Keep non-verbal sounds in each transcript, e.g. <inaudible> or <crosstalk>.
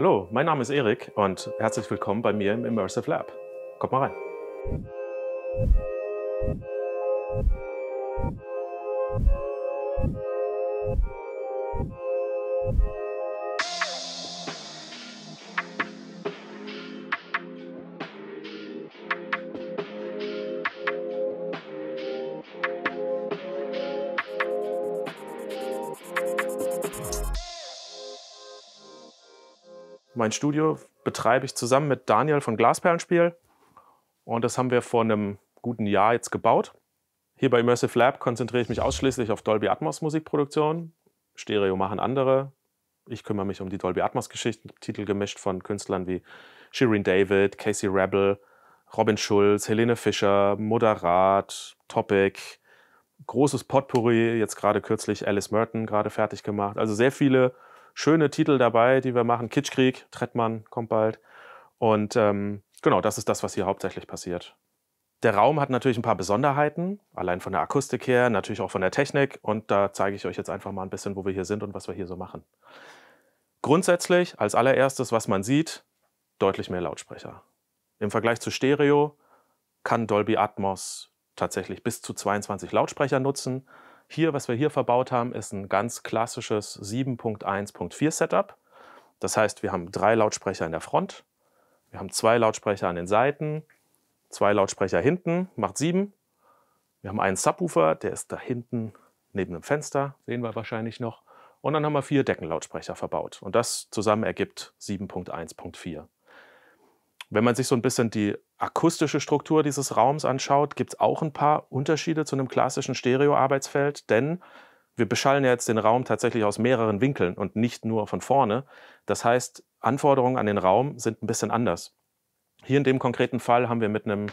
Hallo, mein Name ist Erik und herzlich willkommen bei mir im Immersive Lab. Kommt mal rein. Thank you. mein Studio betreibe ich zusammen mit Daniel von Glasperlenspiel. Und das haben wir vor einem guten Jahr jetzt gebaut. Hier bei Immersive Lab konzentriere ich mich ausschließlich auf Dolby Atmos Musikproduktion. Stereo machen andere. Ich kümmere mich um die Dolby Atmos Geschichten, Titel gemischt von Künstlern wie Shirin David, Casey Rebel, Robin Schulz, Helene Fischer, Moderat, Topic, großes Potpourri, jetzt gerade kürzlich Alice Merton gerade fertig gemacht. Also sehr viele schöne Titel dabei, die wir machen. Kitschkrieg, Trettmann kommt bald. Und ähm, genau, das ist das, was hier hauptsächlich passiert. Der Raum hat natürlich ein paar Besonderheiten, allein von der Akustik her, natürlich auch von der Technik. Und da zeige ich euch jetzt einfach mal ein bisschen, wo wir hier sind und was wir hier so machen. Grundsätzlich als allererstes, was man sieht, deutlich mehr Lautsprecher. Im Vergleich zu Stereo kann Dolby Atmos tatsächlich bis zu 22 Lautsprecher nutzen. Hier, was wir hier verbaut haben, ist ein ganz klassisches 7.1.4 Setup. Das heißt, wir haben drei Lautsprecher in der Front, wir haben zwei Lautsprecher an den Seiten, zwei Lautsprecher hinten, macht sieben. Wir haben einen Subwoofer, der ist da hinten neben dem Fenster, sehen wir wahrscheinlich noch. Und dann haben wir vier Deckenlautsprecher verbaut. Und das zusammen ergibt 7.1.4. Wenn man sich so ein bisschen die akustische Struktur dieses Raums anschaut, gibt es auch ein paar Unterschiede zu einem klassischen Stereo-Arbeitsfeld, denn wir beschallen ja jetzt den Raum tatsächlich aus mehreren Winkeln und nicht nur von vorne. Das heißt, Anforderungen an den Raum sind ein bisschen anders. Hier in dem konkreten Fall haben wir mit einem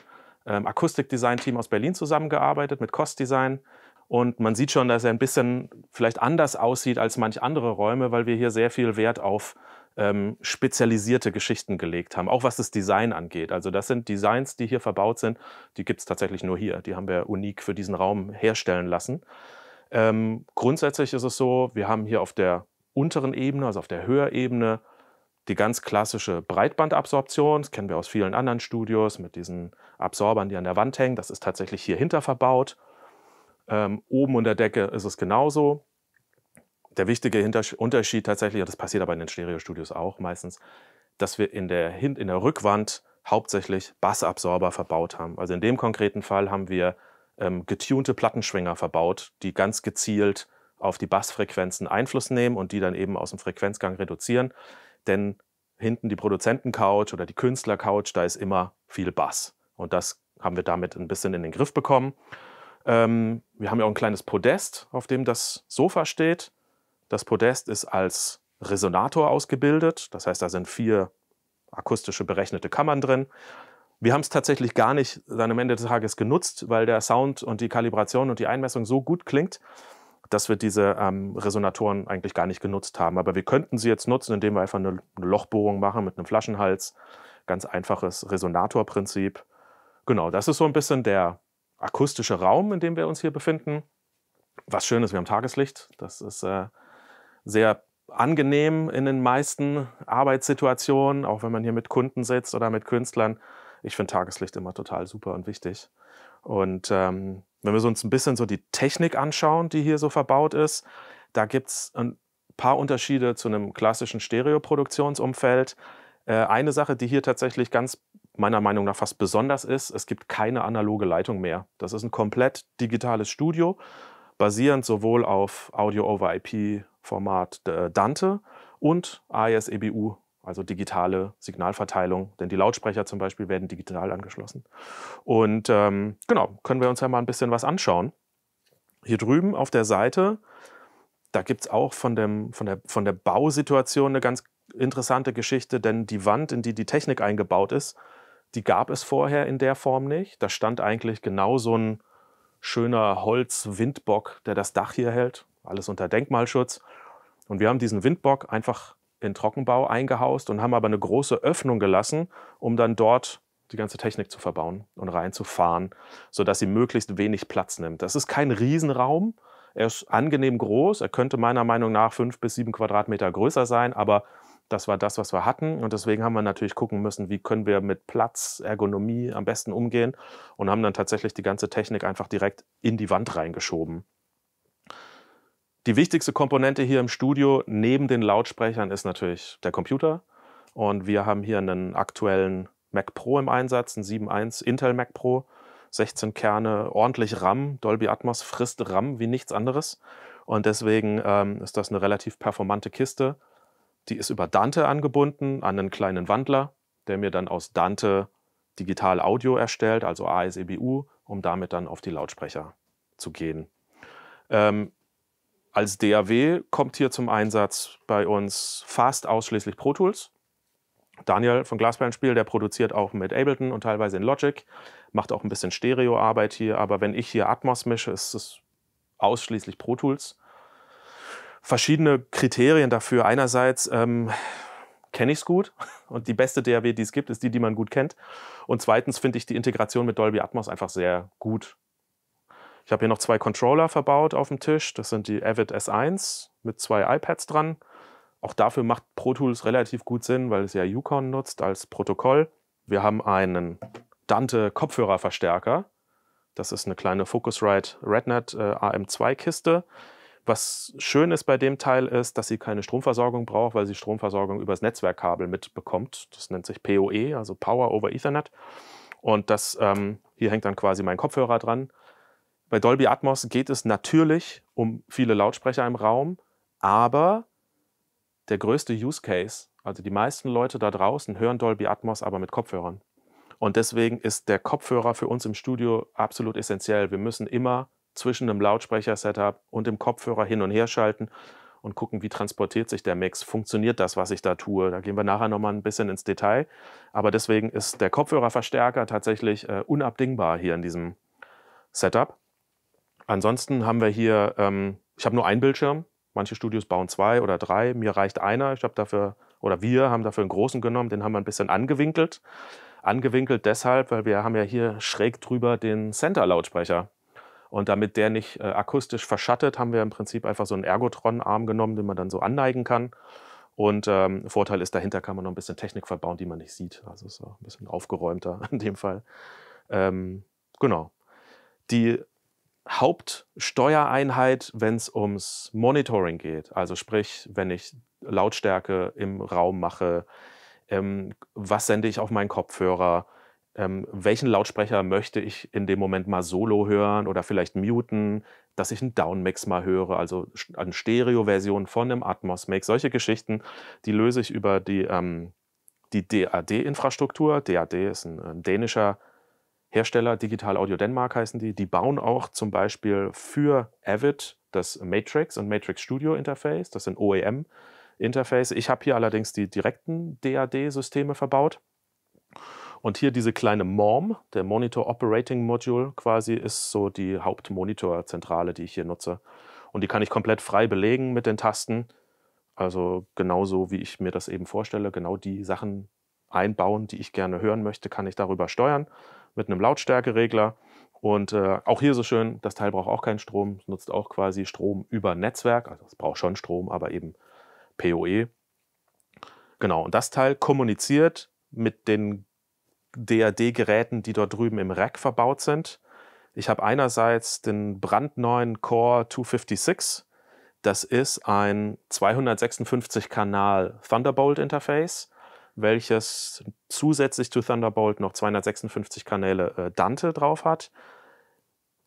ähm, Akustikdesign-Team aus Berlin zusammengearbeitet, mit Kostdesign. Und man sieht schon, dass er ein bisschen vielleicht anders aussieht als manch andere Räume, weil wir hier sehr viel Wert auf ähm, spezialisierte Geschichten gelegt haben, auch was das Design angeht. Also das sind Designs, die hier verbaut sind, die gibt es tatsächlich nur hier. Die haben wir unik für diesen Raum herstellen lassen. Ähm, grundsätzlich ist es so, wir haben hier auf der unteren Ebene, also auf der Höherebene, die ganz klassische Breitbandabsorption, das kennen wir aus vielen anderen Studios mit diesen Absorbern, die an der Wand hängen. Das ist tatsächlich hier hinter verbaut. Ähm, oben unter der Decke ist es genauso. Der wichtige Unterschied tatsächlich, und das passiert aber in den Stereo-Studios auch meistens, dass wir in der, in der Rückwand hauptsächlich Bassabsorber verbaut haben. Also in dem konkreten Fall haben wir ähm, getunte Plattenschwinger verbaut, die ganz gezielt auf die Bassfrequenzen Einfluss nehmen und die dann eben aus dem Frequenzgang reduzieren. Denn hinten die Produzentencouch oder die Künstlercouch, da ist immer viel Bass. Und das haben wir damit ein bisschen in den Griff bekommen. Ähm, wir haben ja auch ein kleines Podest, auf dem das Sofa steht. Das Podest ist als Resonator ausgebildet, das heißt, da sind vier akustische berechnete Kammern drin. Wir haben es tatsächlich gar nicht dann am Ende des Tages genutzt, weil der Sound und die Kalibration und die Einmessung so gut klingt, dass wir diese ähm, Resonatoren eigentlich gar nicht genutzt haben. Aber wir könnten sie jetzt nutzen, indem wir einfach eine, eine Lochbohrung machen mit einem Flaschenhals. Ganz einfaches Resonatorprinzip. Genau, das ist so ein bisschen der akustische Raum, in dem wir uns hier befinden. Was schön ist, wir haben Tageslicht. Das ist äh, sehr angenehm in den meisten Arbeitssituationen, auch wenn man hier mit Kunden sitzt oder mit Künstlern. Ich finde Tageslicht immer total super und wichtig. Und ähm, wenn wir uns ein bisschen so die Technik anschauen, die hier so verbaut ist, da gibt es ein paar Unterschiede zu einem klassischen Stereoproduktionsumfeld. Äh, eine Sache, die hier tatsächlich ganz meiner Meinung nach fast besonders ist, es gibt keine analoge Leitung mehr. Das ist ein komplett digitales Studio basierend sowohl auf Audio-over-IP-Format äh, Dante und AES-EBU, also digitale Signalverteilung, denn die Lautsprecher zum Beispiel werden digital angeschlossen. Und ähm, genau, können wir uns ja mal ein bisschen was anschauen. Hier drüben auf der Seite, da gibt es auch von, dem, von, der, von der Bausituation eine ganz interessante Geschichte, denn die Wand, in die die Technik eingebaut ist, die gab es vorher in der Form nicht. Da stand eigentlich genau so ein schöner Holz-Windbock, der das Dach hier hält. Alles unter Denkmalschutz. Und wir haben diesen Windbock einfach in Trockenbau eingehaust und haben aber eine große Öffnung gelassen, um dann dort die ganze Technik zu verbauen und reinzufahren, sodass sie möglichst wenig Platz nimmt. Das ist kein Riesenraum. Er ist angenehm groß. Er könnte meiner Meinung nach fünf bis sieben Quadratmeter größer sein, aber das war das, was wir hatten. Und deswegen haben wir natürlich gucken müssen, wie können wir mit Platz, Ergonomie am besten umgehen und haben dann tatsächlich die ganze Technik einfach direkt in die Wand reingeschoben. Die wichtigste Komponente hier im Studio neben den Lautsprechern ist natürlich der Computer. Und wir haben hier einen aktuellen Mac Pro im Einsatz, einen 7.1 Intel Mac Pro, 16 Kerne, ordentlich RAM. Dolby Atmos frisst RAM wie nichts anderes. Und deswegen ähm, ist das eine relativ performante Kiste. Die ist über Dante angebunden an einen kleinen Wandler, der mir dann aus Dante digital Audio erstellt, also ASEBU, um damit dann auf die Lautsprecher zu gehen. Ähm, als DAW kommt hier zum Einsatz bei uns fast ausschließlich Pro Tools. Daniel von Glasperlenspiel, der produziert auch mit Ableton und teilweise in Logic, macht auch ein bisschen Stereoarbeit hier, aber wenn ich hier Atmos mische, ist es ausschließlich Pro Tools verschiedene Kriterien dafür. Einerseits ähm, kenne ich es gut und die beste DAW, die es gibt, ist die, die man gut kennt. Und zweitens finde ich die Integration mit Dolby Atmos einfach sehr gut. Ich habe hier noch zwei Controller verbaut auf dem Tisch. Das sind die Avid S1 mit zwei iPads dran. Auch dafür macht Pro Tools relativ gut Sinn, weil es ja Yukon nutzt als Protokoll. Wir haben einen Dante Kopfhörerverstärker. Das ist eine kleine Focusrite Rednet äh, AM2 Kiste. Was schön ist bei dem Teil ist, dass sie keine Stromversorgung braucht, weil sie Stromversorgung übers Netzwerkkabel mitbekommt. Das nennt sich PoE, also Power over Ethernet. Und das, ähm, hier hängt dann quasi mein Kopfhörer dran. Bei Dolby Atmos geht es natürlich um viele Lautsprecher im Raum, aber der größte Use Case, also die meisten Leute da draußen hören Dolby Atmos aber mit Kopfhörern. Und deswegen ist der Kopfhörer für uns im Studio absolut essentiell. Wir müssen immer zwischen dem Lautsprecher-Setup und dem Kopfhörer hin und her schalten und gucken, wie transportiert sich der Mix, funktioniert das, was ich da tue. Da gehen wir nachher nochmal ein bisschen ins Detail. Aber deswegen ist der Kopfhörerverstärker tatsächlich äh, unabdingbar hier in diesem Setup. Ansonsten haben wir hier, ähm, ich habe nur einen Bildschirm. Manche Studios bauen zwei oder drei. Mir reicht einer. Ich habe dafür, oder wir haben dafür einen großen genommen. Den haben wir ein bisschen angewinkelt. Angewinkelt deshalb, weil wir haben ja hier schräg drüber den Center-Lautsprecher. Und damit der nicht äh, akustisch verschattet, haben wir im Prinzip einfach so einen Ergotron-Arm genommen, den man dann so anneigen kann. Und ähm, Vorteil ist, dahinter kann man noch ein bisschen Technik verbauen, die man nicht sieht. Also ist ein bisschen aufgeräumter <laughs> in dem Fall. Ähm, genau. Die Hauptsteuereinheit, wenn es ums Monitoring geht, also sprich, wenn ich Lautstärke im Raum mache, ähm, was sende ich auf meinen Kopfhörer, ähm, welchen Lautsprecher möchte ich in dem Moment mal solo hören oder vielleicht muten, dass ich einen Downmix mal höre, also eine Stereo-Version von einem Atmos-Mix. Solche Geschichten, die löse ich über die, ähm, die DAD-Infrastruktur. DAD ist ein, ein dänischer Hersteller, Digital Audio Denmark heißen die. Die bauen auch zum Beispiel für Avid das Matrix und Matrix Studio Interface, das sind OEM-Interface. Ich habe hier allerdings die direkten DAD-Systeme verbaut. Und hier diese kleine MORM, der Monitor Operating Module quasi, ist so die Hauptmonitorzentrale, die ich hier nutze. Und die kann ich komplett frei belegen mit den Tasten. Also genauso, wie ich mir das eben vorstelle, genau die Sachen einbauen, die ich gerne hören möchte, kann ich darüber steuern mit einem Lautstärkeregler. Und äh, auch hier so schön, das Teil braucht auch keinen Strom, nutzt auch quasi Strom über Netzwerk. Also es braucht schon Strom, aber eben PoE. Genau, und das Teil kommuniziert mit den DAD-Geräten, die dort drüben im Rack verbaut sind. Ich habe einerseits den brandneuen Core 256. Das ist ein 256-Kanal Thunderbolt-Interface, welches zusätzlich zu Thunderbolt noch 256 Kanäle äh, Dante drauf hat,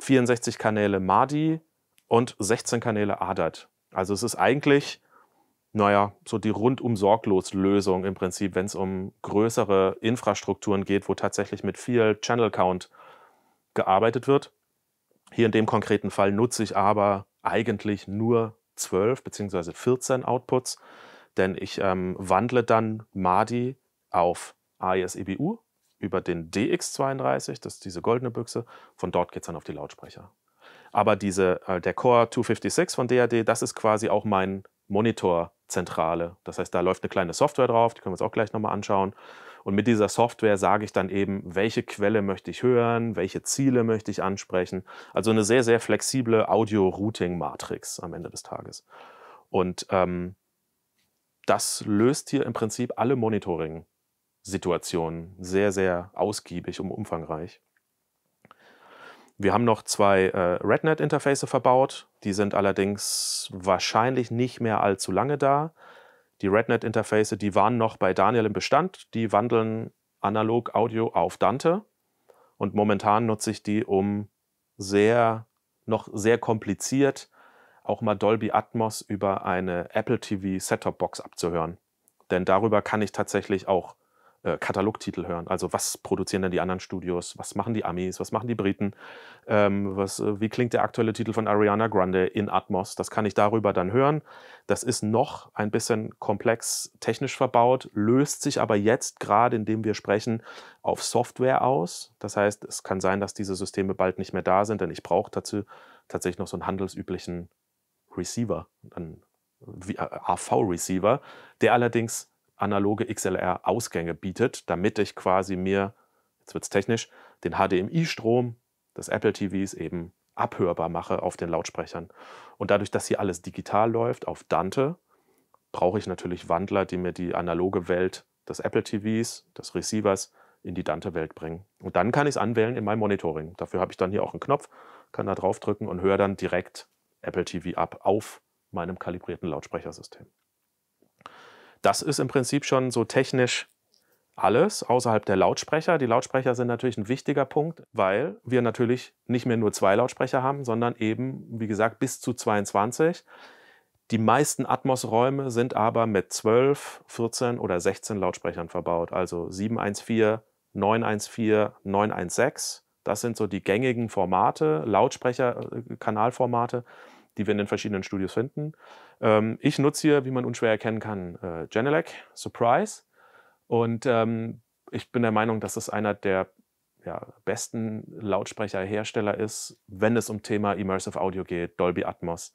64 Kanäle MADI und 16 Kanäle ADAT. Also es ist eigentlich naja, so die rundum sorglos Lösung im Prinzip, wenn es um größere Infrastrukturen geht, wo tatsächlich mit viel Channel Count gearbeitet wird. Hier in dem konkreten Fall nutze ich aber eigentlich nur 12 bzw. 14 Outputs, denn ich ähm, wandle dann MADI auf AES-EBU über den DX32, das ist diese goldene Büchse, von dort geht es dann auf die Lautsprecher. Aber diese, äh, der Core 256 von DAD, das ist quasi auch mein Monitorzentrale. Das heißt, da läuft eine kleine Software drauf, die können wir uns auch gleich nochmal anschauen. Und mit dieser Software sage ich dann eben, welche Quelle möchte ich hören, welche Ziele möchte ich ansprechen. Also eine sehr, sehr flexible Audio-Routing-Matrix am Ende des Tages. Und ähm, das löst hier im Prinzip alle Monitoring-Situationen sehr, sehr ausgiebig und umfangreich. Wir haben noch zwei äh, RedNet-Interface verbaut. Die sind allerdings wahrscheinlich nicht mehr allzu lange da. Die RedNet-Interface, die waren noch bei Daniel im Bestand. Die wandeln analog Audio auf Dante. Und momentan nutze ich die, um sehr, noch sehr kompliziert auch mal Dolby Atmos über eine Apple TV set box abzuhören. Denn darüber kann ich tatsächlich auch äh, Katalogtitel hören. Also was produzieren denn die anderen Studios? Was machen die Amis? Was machen die Briten? Ähm, was, äh, wie klingt der aktuelle Titel von Ariana Grande in Atmos? Das kann ich darüber dann hören. Das ist noch ein bisschen komplex technisch verbaut, löst sich aber jetzt gerade, indem wir sprechen, auf Software aus. Das heißt, es kann sein, dass diese Systeme bald nicht mehr da sind, denn ich brauche dazu tatsächlich noch so einen handelsüblichen Receiver, einen äh, AV-Receiver, der allerdings analoge XLR-Ausgänge bietet, damit ich quasi mir, jetzt wird es technisch, den HDMI-Strom des Apple TVs eben abhörbar mache auf den Lautsprechern. Und dadurch, dass hier alles digital läuft auf Dante, brauche ich natürlich Wandler, die mir die analoge Welt des Apple TVs, des Receivers in die Dante-Welt bringen. Und dann kann ich es anwählen in meinem Monitoring. Dafür habe ich dann hier auch einen Knopf, kann da draufdrücken und höre dann direkt Apple TV ab auf meinem kalibrierten Lautsprechersystem. Das ist im Prinzip schon so technisch alles außerhalb der Lautsprecher. Die Lautsprecher sind natürlich ein wichtiger Punkt, weil wir natürlich nicht mehr nur zwei Lautsprecher haben, sondern eben, wie gesagt, bis zu 22. Die meisten Atmos-Räume sind aber mit 12, 14 oder 16 Lautsprechern verbaut. Also 714, 914, 916. Das sind so die gängigen Formate, Lautsprecher, äh, Kanalformate die wir in den verschiedenen Studios finden. Ähm, ich nutze hier, wie man unschwer erkennen kann, äh, Genelec Surprise. Und ähm, ich bin der Meinung, dass es einer der ja, besten Lautsprecherhersteller ist, wenn es um Thema Immersive Audio geht, Dolby Atmos.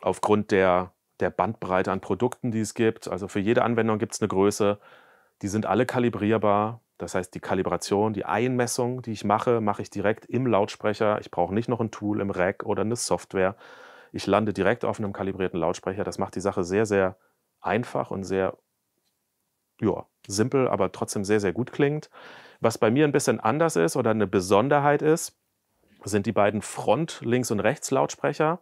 Aufgrund der, der Bandbreite an Produkten, die es gibt, also für jede Anwendung gibt es eine Größe, die sind alle kalibrierbar. Das heißt, die Kalibration, die Einmessung, die ich mache, mache ich direkt im Lautsprecher. Ich brauche nicht noch ein Tool im Rack oder eine Software, ich lande direkt auf einem kalibrierten Lautsprecher. Das macht die Sache sehr, sehr einfach und sehr ja, simpel, aber trotzdem sehr, sehr gut klingt. Was bei mir ein bisschen anders ist oder eine Besonderheit ist, sind die beiden Front-, Links- und Rechts-Lautsprecher.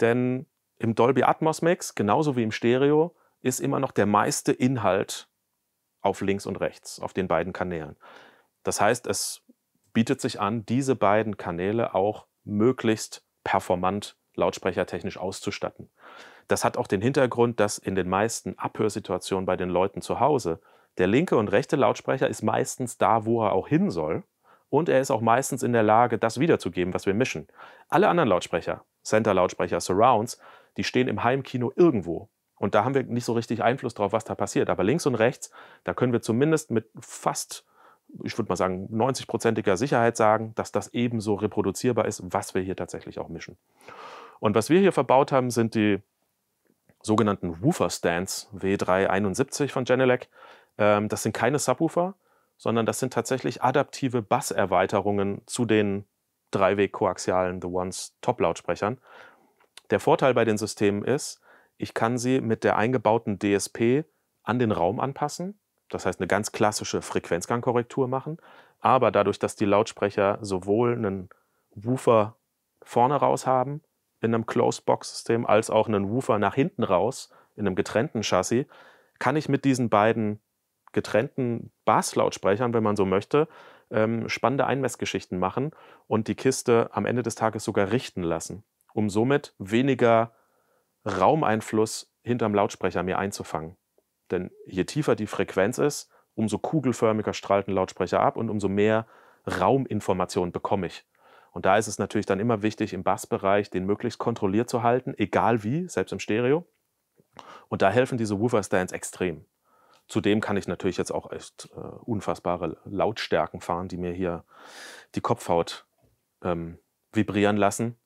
Denn im Dolby Atmos Mix, genauso wie im Stereo, ist immer noch der meiste Inhalt auf links und rechts, auf den beiden Kanälen. Das heißt, es bietet sich an, diese beiden Kanäle auch möglichst performant lautsprechertechnisch auszustatten. Das hat auch den Hintergrund, dass in den meisten Abhörsituationen bei den Leuten zu Hause der linke und rechte Lautsprecher ist meistens da, wo er auch hin soll. Und er ist auch meistens in der Lage, das wiederzugeben, was wir mischen. Alle anderen Lautsprecher, Center-Lautsprecher, Surrounds, die stehen im Heimkino irgendwo. Und da haben wir nicht so richtig Einfluss drauf, was da passiert. Aber links und rechts, da können wir zumindest mit fast, ich würde mal sagen, 90-prozentiger Sicherheit sagen, dass das ebenso reproduzierbar ist, was wir hier tatsächlich auch mischen. Und was wir hier verbaut haben, sind die sogenannten Woofer-Stands W371 von Genelec. Ähm, das sind keine Subwoofer, sondern das sind tatsächlich adaptive Basserweiterungen zu den Dreiweg-koaxialen The Ones Top-Lautsprechern. Der Vorteil bei den Systemen ist, ich kann sie mit der eingebauten DSP an den Raum anpassen, das heißt eine ganz klassische Frequenzgangkorrektur machen, aber dadurch, dass die Lautsprecher sowohl einen Woofer vorne raus haben, in einem Closed-Box-System als auch einen Woofer nach hinten raus in einem getrennten Chassis, kann ich mit diesen beiden getrennten Basslautsprechern, wenn man so möchte, ähm, spannende Einmessgeschichten machen und die Kiste am Ende des Tages sogar richten lassen, um somit weniger Raumeinfluss hinterm Lautsprecher mir einzufangen. Denn je tiefer die Frequenz ist, umso kugelförmiger strahlt ein Lautsprecher ab und umso mehr Rauminformation bekomme ich. Und da ist es natürlich dann immer wichtig, im Bassbereich den möglichst kontrolliert zu halten, egal wie, selbst im Stereo. Und da helfen diese Woofer-Stands extrem. Zudem kann ich natürlich jetzt auch echt äh, unfassbare Lautstärken fahren, die mir hier die Kopfhaut ähm, vibrieren lassen.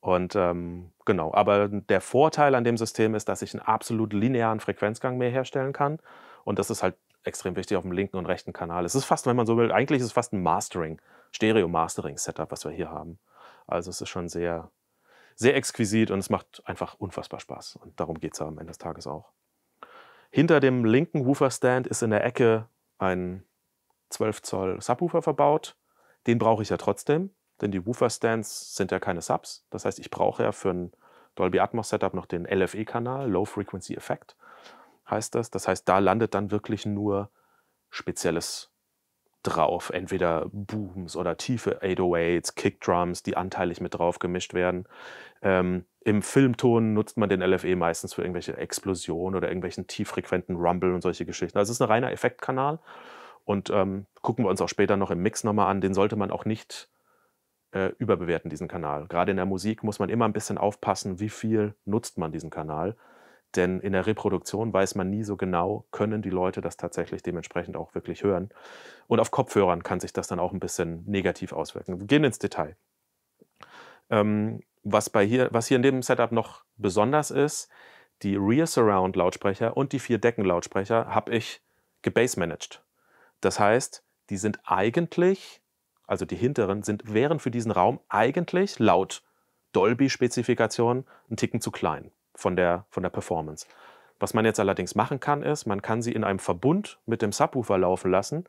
Und ähm, genau, aber der Vorteil an dem System ist, dass ich einen absolut linearen Frequenzgang mehr herstellen kann. Und das ist halt extrem wichtig auf dem linken und rechten Kanal. Es ist fast, wenn man so will, eigentlich ist es fast ein Mastering, Stereo-Mastering-Setup, was wir hier haben. Also es ist schon sehr, sehr exquisit und es macht einfach unfassbar Spaß. Und darum geht es ja am Ende des Tages auch. Hinter dem linken Woofer-Stand ist in der Ecke ein 12 Zoll Subwoofer verbaut. Den brauche ich ja trotzdem, denn die Woofer-Stands sind ja keine Subs. Das heißt, ich brauche ja für ein Dolby Atmos Setup noch den LFE-Kanal, Low Frequency Effect heißt das. Das heißt, da landet dann wirklich nur Spezielles drauf. Entweder Booms oder tiefe 808s, Kickdrums, die anteilig mit drauf gemischt werden. Ähm, Im Filmton nutzt man den LFE meistens für irgendwelche Explosionen oder irgendwelchen tieffrequenten Rumble und solche Geschichten. Also es ist ein reiner Effektkanal. Und ähm, gucken wir uns auch später noch im Mix nochmal an. Den sollte man auch nicht äh, überbewerten, diesen Kanal. Gerade in der Musik muss man immer ein bisschen aufpassen, wie viel nutzt man diesen Kanal. Denn in der Reproduktion weiß man nie so genau, können die Leute das tatsächlich dementsprechend auch wirklich hören. Und auf Kopfhörern kann sich das dann auch ein bisschen negativ auswirken. Wir gehen ins Detail. Ähm, was, bei hier, was hier in dem Setup noch besonders ist, die Rear Surround Lautsprecher und die vier Decken Lautsprecher habe ich gebase managed. Das heißt, die sind eigentlich, also die hinteren, sind, wären für diesen Raum eigentlich laut Dolby-Spezifikation einen Ticken zu klein von der, von der Performance. Was man jetzt allerdings machen kann, ist, man kann sie in einem Verbund mit dem Subwoofer laufen lassen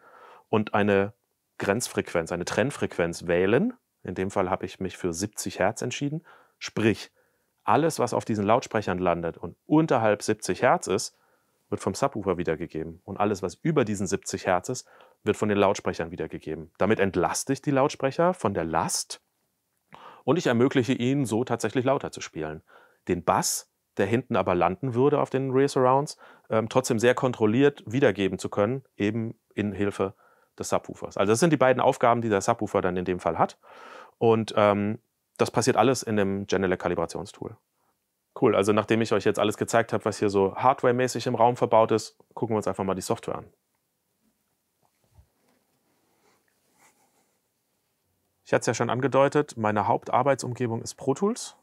und eine Grenzfrequenz, eine Trennfrequenz wählen. In dem Fall habe ich mich für 70 Hertz entschieden. Sprich, alles, was auf diesen Lautsprechern landet und unterhalb 70 Hertz ist, wird vom Subwoofer wiedergegeben. Und alles, was über diesen 70 Hertz ist, wird von den Lautsprechern wiedergegeben. Damit entlaste ich die Lautsprecher von der Last und ich ermögliche ihnen so tatsächlich lauter zu spielen. Den Bass der hinten aber landen würde auf den Rear Surrounds, ähm, trotzdem sehr kontrolliert wiedergeben zu können, eben in Hilfe des Subwoofers. Also das sind die beiden Aufgaben, die der Subwoofer dann in dem Fall hat. Und ähm, das passiert alles in dem Genelec-Kalibrationstool. Cool, also nachdem ich euch jetzt alles gezeigt habe, was hier so hardware-mäßig im Raum verbaut ist, gucken wir uns einfach mal die Software an. Ich hatte es ja schon angedeutet, meine Hauptarbeitsumgebung ist Pro Tools.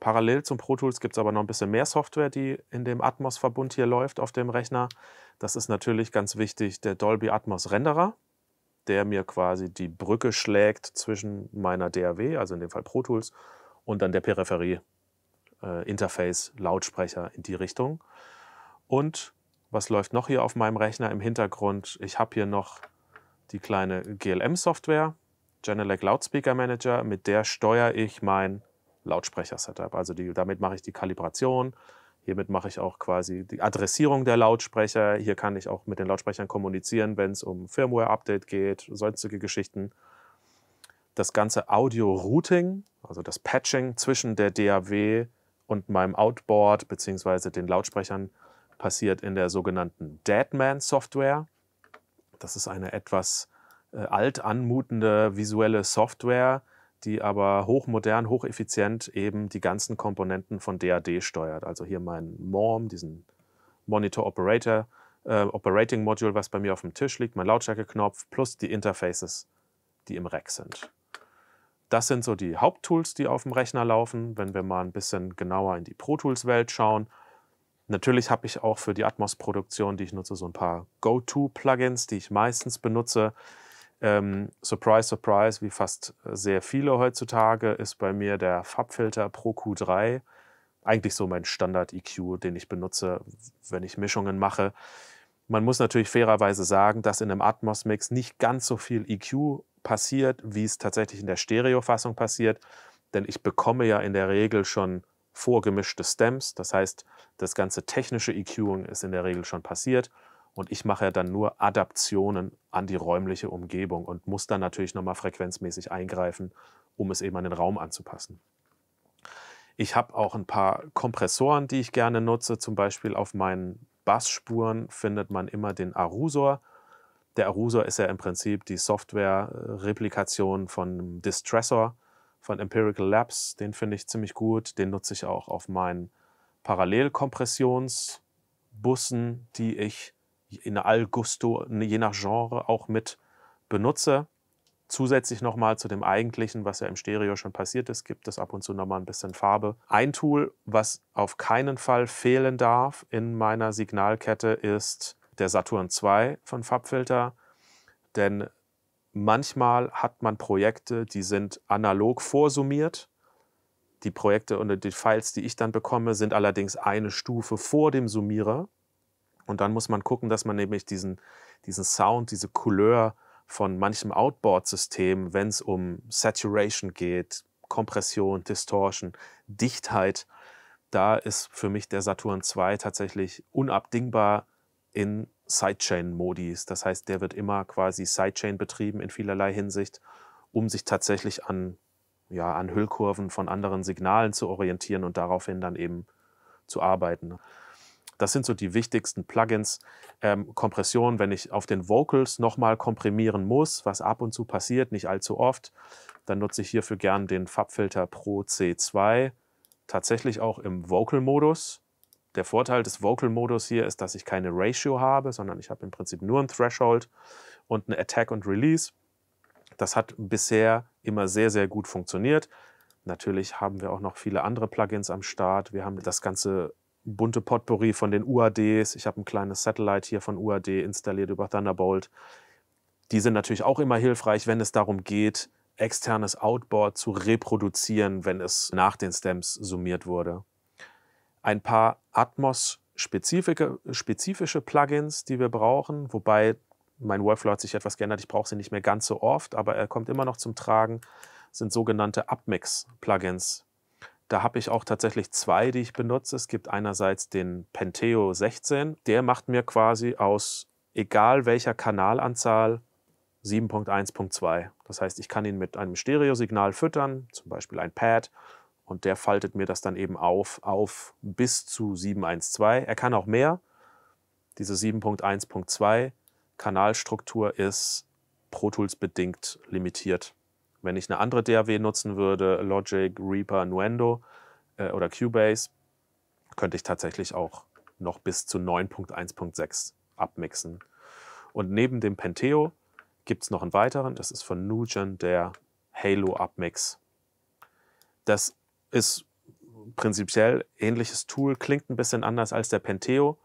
Parallel zum Pro Tools gibt es aber noch ein bisschen mehr Software, die in dem Atmos-Verbund hier läuft auf dem Rechner. Das ist natürlich ganz wichtig der Dolby Atmos Renderer, der mir quasi die Brücke schlägt zwischen meiner DAW, also in dem Fall Pro Tools, und dann der Peripherie, äh, Interface, Lautsprecher in die Richtung. Und was läuft noch hier auf meinem Rechner im Hintergrund? Ich habe hier noch die kleine GLM-Software, Genelec Loudspeaker Manager, mit der steuere ich mein Lautsprecher-Setup. Also die, damit mache ich die Kalibration, hiermit mache ich auch quasi die Adressierung der Lautsprecher. Hier kann ich auch mit den Lautsprechern kommunizieren, wenn es um Firmware-Update geht, sonstige Geschichten. Das ganze Audio-Routing, also das Patching zwischen der DAW und meinem Outboard bzw. den Lautsprechern, passiert in der sogenannten Deadman-Software. Das ist eine etwas äh, alt anmutende visuelle Software, die aber hochmodern, hocheffizient eben die ganzen Komponenten von DAD steuert. Also hier mein MORM, diesen Monitor Operator, äh, Operating Module, was bei mir auf dem Tisch liegt, mein Lautstärkeknopf plus die Interfaces, die im Rack sind. Das sind so die Haupttools, die auf dem Rechner laufen. Wenn wir mal ein bisschen genauer in die Pro Tools-Welt schauen, Natürlich habe ich auch für die Atmos-Produktion, die ich nutze, so ein paar Go-To-Plugins, die ich meistens benutze. Ähm, surprise, surprise, wie fast sehr viele heutzutage, ist bei mir der Farbfilter Pro Q3 eigentlich so mein Standard-EQ, den ich benutze, wenn ich Mischungen mache. Man muss natürlich fairerweise sagen, dass in einem Atmos-Mix nicht ganz so viel EQ passiert, wie es tatsächlich in der Stereo-Fassung passiert. Denn ich bekomme ja in der Regel schon vorgemischte Stems. Das heißt, das ganze technische EQing ist in der Regel schon passiert. Und ich mache ja dann nur Adaptionen an die räumliche Umgebung und muss dann natürlich nochmal frequenzmäßig eingreifen, um es eben an den Raum anzupassen. Ich habe auch ein paar Kompressoren, die ich gerne nutze. Zum Beispiel auf meinen Bassspuren findet man immer den Arusor. Der Arusor ist ja im Prinzip die Software-Replikation von Distressor von Empirical Labs. Den finde ich ziemlich gut. Den nutze ich auch auf meinen Parallelkompressionsbussen, die ich in all Gusto, je nach Genre auch mit benutze. Zusätzlich nochmal zu dem eigentlichen, was ja im Stereo schon passiert ist, gibt es ab und zu nochmal ein bisschen Farbe. Ein Tool, was auf keinen Fall fehlen darf in meiner Signalkette, ist der Saturn 2 von Farbfilter. Denn manchmal hat man Projekte, die sind analog vorsummiert. Die Projekte und die Files, die ich dann bekomme, sind allerdings eine Stufe vor dem Summierer. Und dann muss man gucken, dass man nämlich diesen, diesen Sound, diese Couleur von manchem Outboard-System, wenn es um Saturation geht, Kompression, Distortion, Dichtheit, da ist für mich der Saturn 2 tatsächlich unabdingbar in Sidechain-Modis. Das heißt, der wird immer quasi Sidechain betrieben in vielerlei Hinsicht, um sich tatsächlich an, ja, an Hüllkurven von anderen Signalen zu orientieren und daraufhin dann eben zu arbeiten. Das sind so die wichtigsten Plugins. Ähm, Kompression, wenn ich auf den Vocals nochmal komprimieren muss, was ab und zu passiert, nicht allzu oft, dann nutze ich hierfür gern den Fabfilter Pro C2, tatsächlich auch im Vocal-Modus. Der Vorteil des Vocal-Modus hier ist, dass ich keine Ratio habe, sondern ich habe im Prinzip nur ein Threshold und ein Attack und Release. Das hat bisher immer sehr, sehr gut funktioniert. Natürlich haben wir auch noch viele andere Plugins am Start. Wir haben das ganze bunte Potpourri von den UADs. Ich habe ein kleines Satellite hier von UAD installiert über Thunderbolt. Die sind natürlich auch immer hilfreich, wenn es darum geht, externes Outboard zu reproduzieren, wenn es nach den Stems summiert wurde. Ein paar Atmos-spezifische Plugins, die wir brauchen, wobei mein Workflow hat sich etwas geändert. Ich brauche sie nicht mehr ganz so oft, aber er kommt immer noch zum Tragen, sind sogenannte Upmix-Plugins. Da habe ich auch tatsächlich zwei, die ich benutze. Es gibt einerseits den Penteo 16. Der macht mir quasi aus egal welcher Kanalanzahl 7.1.2. Das heißt, ich kann ihn mit einem Stereosignal füttern, zum Beispiel ein Pad, und der faltet mir das dann eben auf, auf bis zu 7.1.2. Er kann auch mehr. Diese 7.1.2 Kanalstruktur ist Pro Tools bedingt limitiert. Wenn ich eine andere DAW nutzen würde, Logic, Reaper, Nuendo äh, oder Cubase, könnte ich tatsächlich auch noch bis zu 9.1.6 abmixen. Und neben dem Penteo gibt es noch einen weiteren, das ist von Nugen, der Halo Upmix. Das ist prinzipiell ähnliches Tool, klingt ein bisschen anders als der Penteo,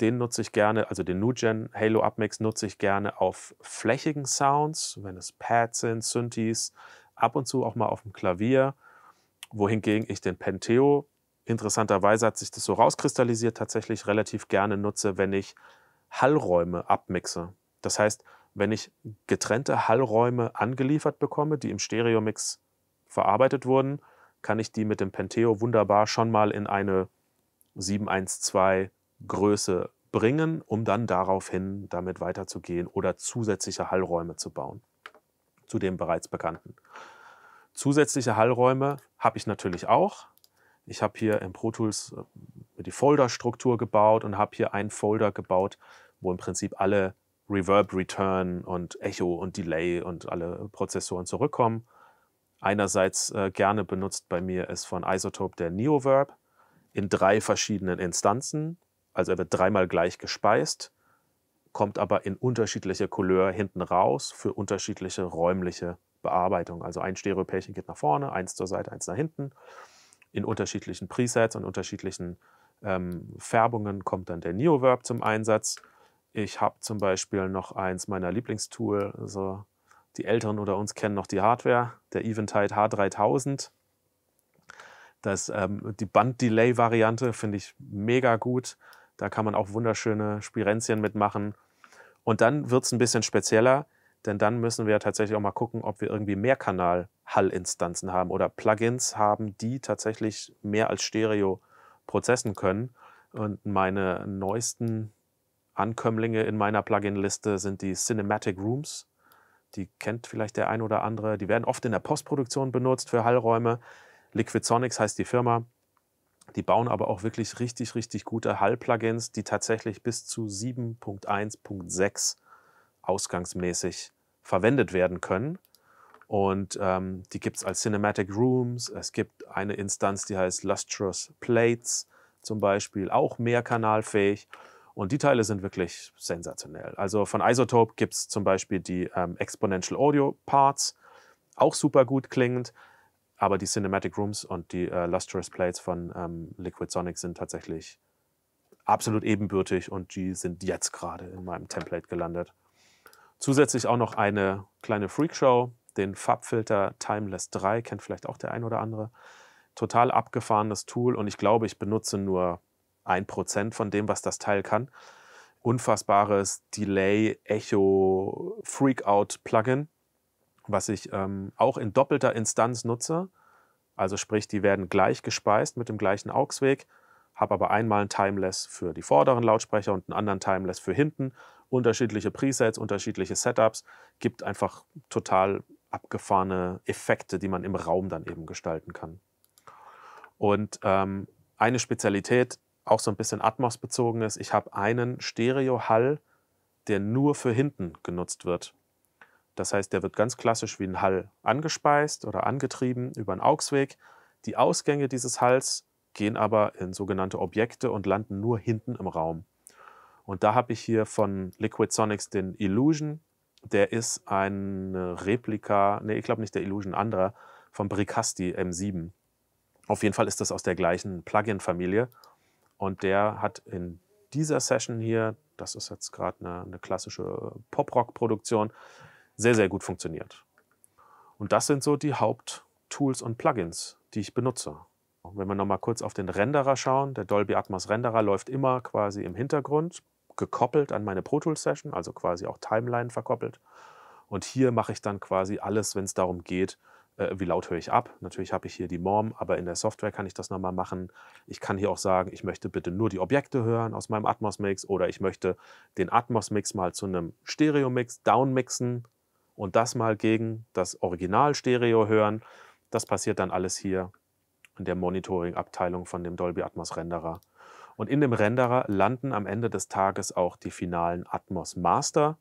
den nutze ich gerne, also den NuGen Halo Upmix nutze ich gerne auf flächigen Sounds, wenn es Pads sind, Synthes, ab und zu auch mal auf dem Klavier, wohingegen ich den Penteo interessanterweise hat sich das so rauskristallisiert, tatsächlich relativ gerne nutze, wenn ich Hallräume abmixe. Das heißt, wenn ich getrennte Hallräume angeliefert bekomme, die im Stereomix verarbeitet wurden, kann ich die mit dem Penteo wunderbar schon mal in eine 712 Größe bringen, um dann daraufhin damit weiterzugehen oder zusätzliche Hallräume zu bauen zu dem bereits bekannten. Zusätzliche Hallräume habe ich natürlich auch. Ich habe hier in Pro Tools äh, die Folderstruktur gebaut und habe hier einen Folder gebaut, wo im Prinzip alle Reverb Return und Echo und Delay und alle Prozessoren zurückkommen. Einerseits äh, gerne benutzt bei mir ist von Isotope der Neoverb in drei verschiedenen Instanzen. Also er wird dreimal gleich gespeist, kommt aber in unterschiedlicher Couleur hinten raus für unterschiedliche räumliche Bearbeitung. Also ein Stereopärchen geht nach vorne, eins zur Seite, eins nach hinten. In unterschiedlichen Presets und unterschiedlichen ähm, Färbungen kommt dann der Neoverb zum Einsatz. Ich habe zum Beispiel noch eins meiner Lieblingstool, also die Älteren unter uns kennen noch die Hardware, der Eventide H3000. Das, ähm, die Band-Delay-Variante finde ich mega gut. Da kann man auch wunderschöne Spirenzien mitmachen. Und dann wird es ein bisschen spezieller, denn dann müssen wir tatsächlich auch mal gucken, ob wir irgendwie Mehrkanal-Hall-Instanzen haben oder Plugins haben, die tatsächlich mehr als Stereo prozessen können. Und meine neuesten Ankömmlinge in meiner Plugin-Liste sind die Cinematic Rooms. Die kennt vielleicht der ein oder andere. Die werden oft in der Postproduktion benutzt für Hallräume. Liquid Sonics heißt die Firma. Die bauen aber auch wirklich richtig, richtig gute Hall-Plugins, die tatsächlich bis zu 7.1.6 ausgangsmäßig verwendet werden können. Und ähm, die gibt es als Cinematic Rooms. Es gibt eine Instanz, die heißt Lustrous Plates zum Beispiel, auch mehrkanalfähig. Und die Teile sind wirklich sensationell. Also von Isotope gibt es zum Beispiel die ähm, Exponential Audio Parts, auch super gut klingend. Aber die Cinematic Rooms und die äh, Lustrous Plates von ähm, Liquid Sonic sind tatsächlich absolut ebenbürtig und die sind jetzt gerade in meinem Template gelandet. Zusätzlich auch noch eine kleine Freakshow, den Farbfilter Timeless 3, kennt vielleicht auch der ein oder andere. Total abgefahrenes Tool und ich glaube, ich benutze nur ein Prozent von dem, was das Teil kann. Unfassbares Delay, Echo, Freakout-Plugin was ich ähm, auch in doppelter Instanz nutze. Also sprich, die werden gleich gespeist mit dem gleichen AUX-Weg, habe aber einmal einen Timeless für die vorderen Lautsprecher und einen anderen Timeless für hinten. Unterschiedliche Presets, unterschiedliche Setups, gibt einfach total abgefahrene Effekte, die man im Raum dann eben gestalten kann. Und ähm, eine Spezialität, auch so ein bisschen Atmos bezogen ist, ich habe einen Stereo-Hall, der nur für hinten genutzt wird. Das heißt, der wird ganz klassisch wie ein Hall angespeist oder angetrieben über einen Augsweg. Die Ausgänge dieses Halls gehen aber in sogenannte Objekte und landen nur hinten im Raum. Und da habe ich hier von Liquid Sonics den Illusion. Der ist eine Replika, nee, ich glaube nicht der Illusion, anderer, von Bricasti M7. Auf jeden Fall ist das aus der gleichen Plugin-Familie. Und der hat in dieser Session hier, das ist jetzt gerade eine, eine klassische Pop-Rock-Produktion, sehr, sehr gut funktioniert. Und das sind so die Haupttools und Plugins, die ich benutze. Wenn wir nochmal kurz auf den Renderer schauen, der Dolby Atmos Renderer läuft immer quasi im Hintergrund, gekoppelt an meine Pro Tools Session, also quasi auch Timeline verkoppelt. Und hier mache ich dann quasi alles, wenn es darum geht, äh, wie laut höre ich ab. Natürlich habe ich hier die MORM, aber in der Software kann ich das nochmal machen. Ich kann hier auch sagen, ich möchte bitte nur die Objekte hören aus meinem Atmos-Mix oder ich möchte den Atmos-Mix mal zu einem Stereo-Mix downmixen, und das mal gegen das Original-Stereo hören. Das passiert dann alles hier in der Monitoring-Abteilung von dem Dolby Atmos Renderer. Und in dem Renderer landen am Ende des Tages auch die finalen Atmos Master.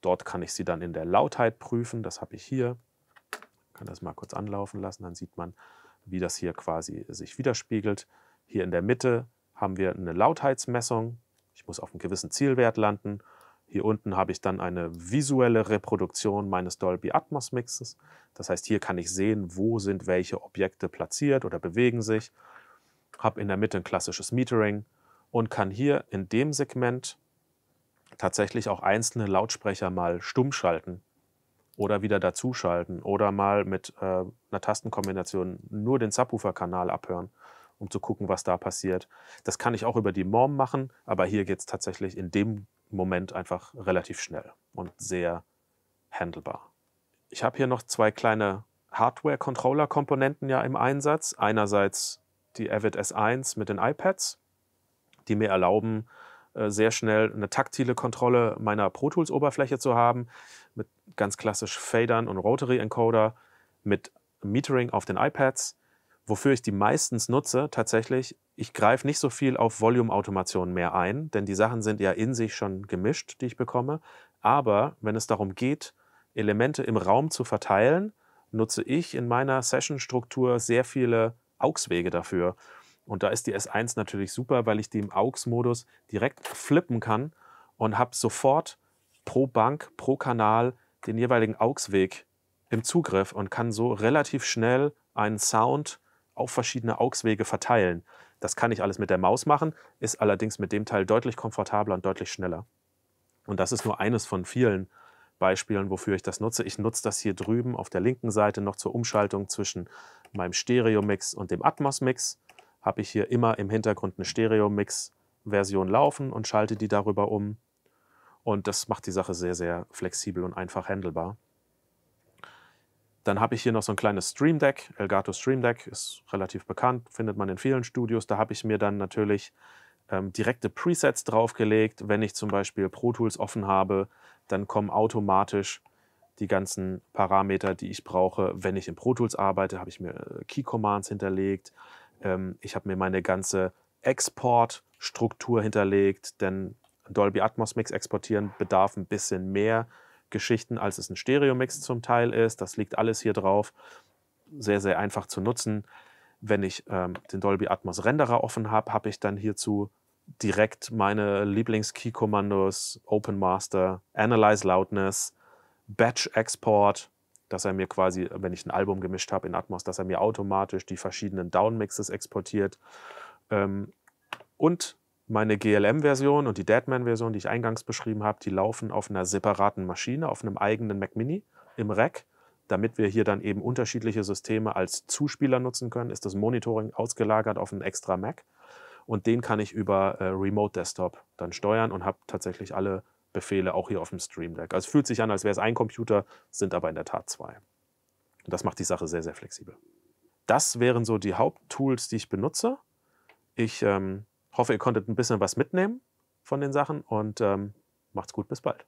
Dort kann ich sie dann in der Lautheit prüfen. Das habe ich hier. Ich kann das mal kurz anlaufen lassen, dann sieht man, wie das hier quasi sich widerspiegelt. Hier in der Mitte haben wir eine Lautheitsmessung. Ich muss auf einen gewissen Zielwert landen hier unten habe ich dann eine visuelle Reproduktion meines Dolby Atmos Mixes. Das heißt, hier kann ich sehen, wo sind welche Objekte platziert oder bewegen sich. Habe in der Mitte ein klassisches Metering und kann hier in dem Segment tatsächlich auch einzelne Lautsprecher mal stumm schalten oder wieder dazuschalten oder mal mit äh, einer Tastenkombination nur den Subwoofer-Kanal abhören, um zu gucken, was da passiert. Das kann ich auch über die MOM machen, aber hier geht es tatsächlich in dem Moment einfach relativ schnell und sehr handelbar. Ich habe hier noch zwei kleine Hardware-Controller-Komponenten ja im Einsatz. Einerseits die Avid S1 mit den iPads, die mir erlauben, äh, sehr schnell eine taktile Kontrolle meiner Pro Tools Oberfläche zu haben, mit ganz klassisch Fadern und Rotary Encoder, mit Metering auf den iPads, wofür ich die meistens nutze, tatsächlich ich greife nicht so viel auf Volume-Automation mehr ein, denn die Sachen sind ja in sich schon gemischt, die ich bekomme. Aber wenn es darum geht, Elemente im Raum zu verteilen, nutze ich in meiner Session-Struktur sehr viele AUX-Wege dafür. Und da ist die S1 natürlich super, weil ich die im AUX-Modus direkt flippen kann und habe sofort pro Bank, pro Kanal den jeweiligen AUX-Weg im Zugriff und kann so relativ schnell einen Sound auf verschiedene AUX-Wege verteilen. Das kann ich alles mit der Maus machen, ist allerdings mit dem Teil deutlich komfortabler und deutlich schneller. Und das ist nur eines von vielen Beispielen, wofür ich das nutze. Ich nutze das hier drüben auf der linken Seite noch zur Umschaltung zwischen meinem Stereo-Mix und dem Atmos-Mix. Habe ich hier immer im Hintergrund eine Stereo-Mix-Version laufen und schalte die darüber um. Und das macht die Sache sehr, sehr flexibel und einfach handelbar. Dann habe ich hier noch so ein kleines Stream Deck. Elgato Stream Deck ist relativ bekannt, findet man in vielen Studios. Da habe ich mir dann natürlich ähm, direkte Presets draufgelegt. Wenn ich zum Beispiel Pro Tools offen habe, dann kommen automatisch die ganzen Parameter, die ich brauche. Wenn ich in Pro Tools arbeite, habe ich mir äh, Key Commands hinterlegt. Ähm, ich habe mir meine ganze Exportstruktur hinterlegt, denn Dolby Atmos Mix exportieren bedarf ein bisschen mehr Geschichten, als es ein Stereo-Mix zum Teil ist. Das liegt alles hier drauf. Sehr, sehr einfach zu nutzen. Wenn ich ähm, den Dolby Atmos Renderer offen habe, habe ich dann hierzu direkt meine Lieblings-Key-Kommandos, Open Master, Analyze Loudness, Batch Export, dass er mir quasi, wenn ich ein Album gemischt habe in Atmos, dass er mir automatisch die verschiedenen Down-Mixes exportiert. Ähm, und meine GLM-Version und die Deadman-Version, die ich eingangs beschrieben habe, die laufen auf einer separaten Maschine, auf einem eigenen Mac Mini im Rack. Damit wir hier dann eben unterschiedliche Systeme als Zuspieler nutzen können, ist das Monitoring ausgelagert auf einen extra Mac. Und den kann ich über äh, Remote Desktop dann steuern und habe tatsächlich alle Befehle auch hier auf dem Stream Deck. Also es fühlt sich an, als wäre es ein Computer, sind aber in der Tat zwei. Und das macht die Sache sehr, sehr flexibel. Das wären so die Haupttools, die ich benutze. Ich ähm, Hoffe, ihr konntet ein bisschen was mitnehmen von den Sachen und ähm, macht's gut, bis bald.